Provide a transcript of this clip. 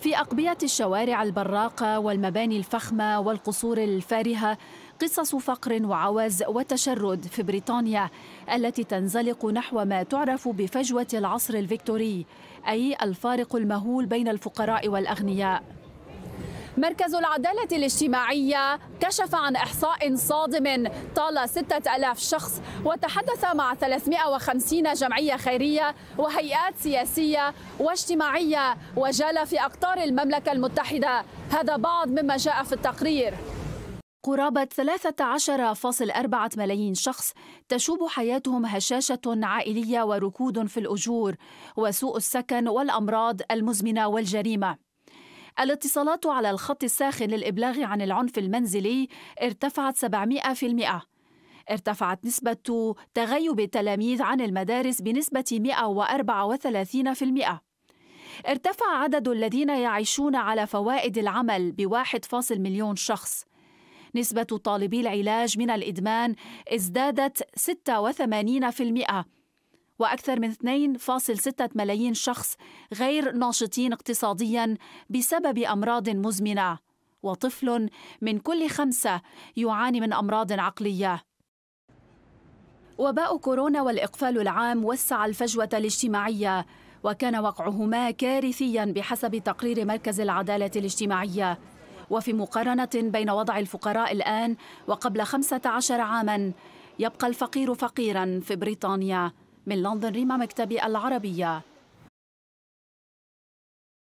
في أقبية الشوارع البراقة والمباني الفخمة والقصور الفارهة قصص فقر وعوز وتشرد في بريطانيا التي تنزلق نحو ما تعرف بفجوة العصر الفيكتوري أي الفارق المهول بين الفقراء والأغنياء مركز العدالة الاجتماعية كشف عن إحصاء صادم طال 6000 شخص وتحدث مع 350 جمعية خيرية وهيئات سياسية واجتماعية وجال في أقطار المملكة المتحدة هذا بعض مما جاء في التقرير قرابة 13.4 ملايين شخص تشوب حياتهم هشاشة عائلية وركود في الأجور وسوء السكن والأمراض المزمنة والجريمة الاتصالات على الخط الساخن للإبلاغ عن العنف المنزلي ارتفعت 700%. ارتفعت نسبة تغيب التلاميذ عن المدارس بنسبة 134%. ارتفع عدد الذين يعيشون على فوائد العمل بواحد فاصل مليون شخص نسبة طالبي العلاج من الإدمان ازدادت 86% وأكثر من 2.6 ملايين شخص غير ناشطين اقتصاديا بسبب أمراض مزمنة وطفل من كل خمسة يعاني من أمراض عقلية وباء كورونا والإقفال العام وسع الفجوة الاجتماعية وكان وقعهما كارثيا بحسب تقرير مركز العدالة الاجتماعية وفي مقارنة بين وضع الفقراء الآن وقبل 15 عاماً يبقى الفقير فقيراً في بريطانيا من لندن ريما مكتبي العربية